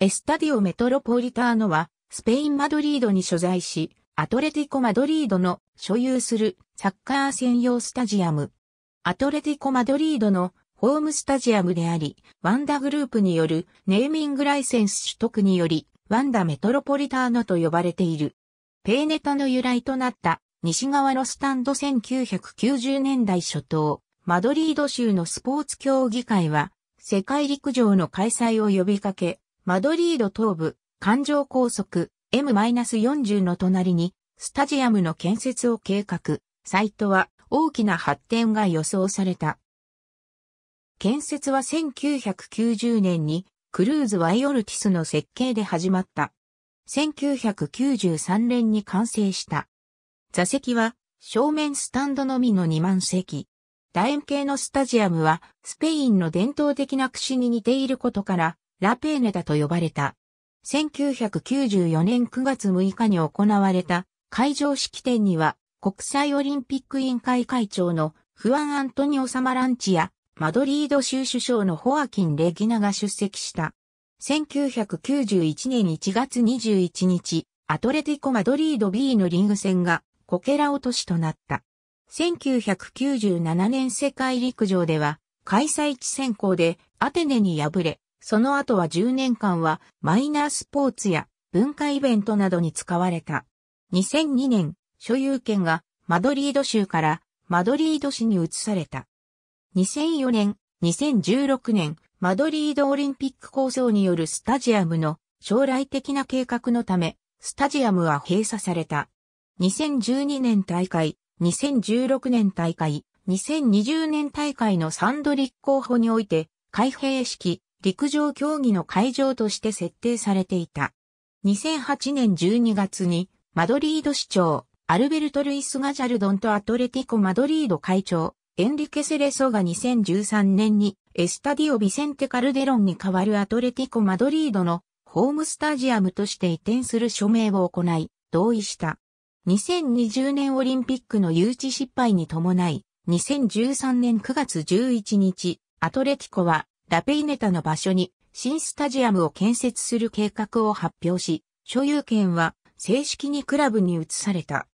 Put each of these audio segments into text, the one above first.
エスタディオメトロポリターノは、スペイン・マドリードに所在し、アトレティコ・マドリードの所有するサッカー専用スタジアム。アトレティコ・マドリードのホームスタジアムであり、ワンダグループによるネーミングライセンス取得により、ワンダメトロポリターノと呼ばれている。ペーネタの由来となった西側のスタンド1990年代初頭、マドリード州のスポーツ競技会は、世界陸上の開催を呼びかけ、マドリード東部、環状高速 M-40 の隣に、スタジアムの建設を計画、サイトは大きな発展が予想された。建設は1990年に、クルーズ・ワイオルティスの設計で始まった。1993年に完成した。座席は正面スタンドのみの2万席。楕円形のスタジアムはスペインの伝統的な櫛に似ていることからラペーネタと呼ばれた。1994年9月6日に行われた会場式典には国際オリンピック委員会会長のフアン・アントニオ・サマランチやマドリード州首相のホアキン・レギナが出席した。1991年1月21日、アトレティコ・マドリード B のリーグ戦がコケラ落としとなった。1997年世界陸上では開催地選考でアテネに敗れ、その後は10年間はマイナースポーツや文化イベントなどに使われた。2002年、所有権がマドリード州からマドリード市に移された。2004年、2016年、マドリードオリンピック構想によるスタジアムの将来的な計画のため、スタジアムは閉鎖された。2012年大会、2016年大会、2020年大会のサンドリッ候補において、開閉式、陸上競技の会場として設定されていた。2008年12月にマドリード市長、アルベルト・ルイス・ガジャルドンとアトレティコ・マドリード会長、エンリケ・セレソが2013年にエスタディオ・ビセンテ・カルデロンに代わるアトレティコ・マドリードのホームスタジアムとして移転する署名を行い、同意した。2020年オリンピックの誘致失敗に伴い、2013年9月11日、アトレティコはラペイネタの場所に新スタジアムを建設する計画を発表し、所有権は正式にクラブに移された。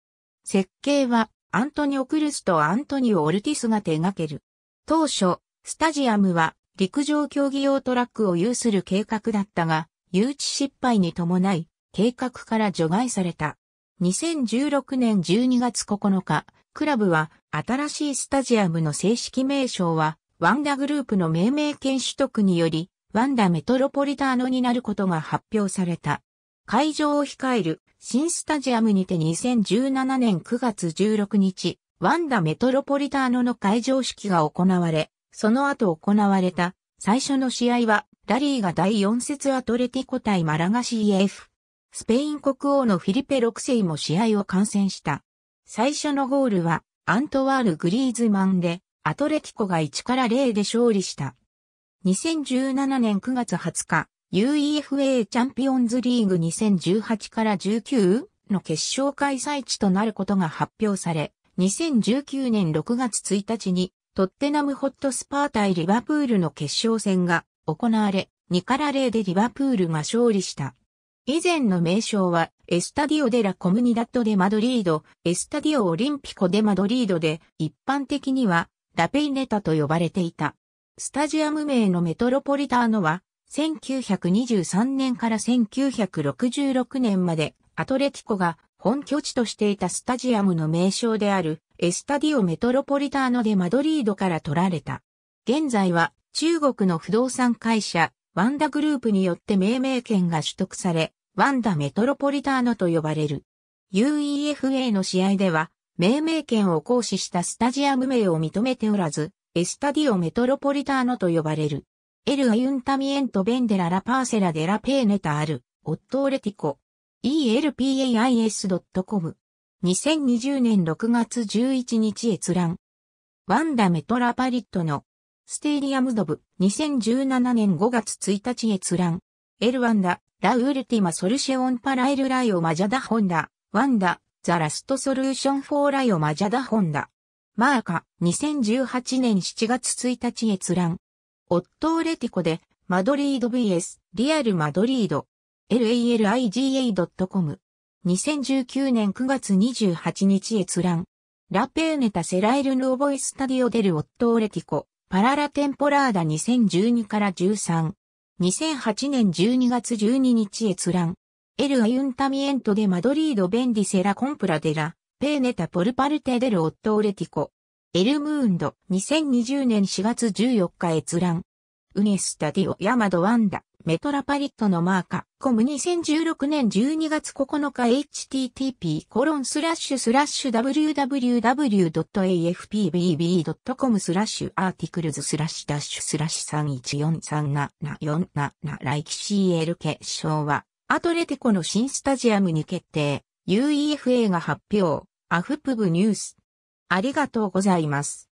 設計はアントニオ・クルスとアントニオ・オルティスが手掛ける。当初、スタジアムは陸上競技用トラックを有する計画だったが、誘致失敗に伴い、計画から除外された。2016年12月9日、クラブは新しいスタジアムの正式名称はワンダグループの命名権取得により、ワンダメトロポリターノになることが発表された。会場を控える新スタジアムにて2017年9月16日、ワンダメトロポリターノの会場式が行われ、その後行われた最初の試合は、ラリーが第4節アトレティコ対マラガ CF。スペイン国王のフィリペ6世も試合を観戦した。最初のゴールは、アントワール・グリーズマンで、アトレティコが1から0で勝利した。2017年9月20日、UEFA チャンピオンズリーグ2018から19の決勝開催地となることが発表され、2019年6月1日にトッテナムホットスパー対リバプールの決勝戦が行われ、2から0でリバプールが勝利した。以前の名称はエスタディオデラコムニダットデ・マドリード、エスタディオオリンピコデ・マドリードで、一般的にはラペイネタと呼ばれていた。スタジアム名のメトロポリターノは、1923年から1966年までアトレティコが本拠地としていたスタジアムの名称であるエスタディオメトロポリターノでマドリードから取られた。現在は中国の不動産会社ワンダグループによって命名権が取得され、ワンダメトロポリターノと呼ばれる。UEFA の試合では命名権を行使したスタジアム名を認めておらず、エスタディオメトロポリターノと呼ばれる。エル・アユンタミエント・ベンデラ・ラ・パーセラ・デラ・ペーネタ・アル、オット・オレティコ。elpais.com。2020年6月11日閲覧。ワンダ・メトラパリットのステーリアムドブ2017年5月1日閲覧。エル・ワンダ、ラ・ウルティマ・ソルシェオン・パラエル・ライオ・マジャダ・ホンダ、ワンダ、ザラストソリューションフォーライオ・マジャダホンダ。マーカ、2018年7月1日閲覧。オットーレティコで、マドリード VS、リアルマドリード。laliga.com。2019年9月28日閲覧。ラペーネタセライルヌオボイスタディオデルオットーレティコ。パララテンポラーダ2012から13。2008年12月12日閲覧。エル・アユンタミエント・デ・マドリード・ベンディセラ・コンプラ・デラ、ペーネタ・ポルパルテ・デル・オット・オレティコ。エル・ムーンド、2020年4月14日閲覧。ウネスタディオ・ヤマド・ワンダ、メトラパリットのマーカ、コム2016年12月9日 http コロンスラッシュスラッシュ www.afpbb.com スラッシュアーティクルズスラッシュダッシュスラッシュ3143747来期 CL 決昭和アトレテコの新スタジアムに決定、UEFA が発表、アフプブニュース。ありがとうございます。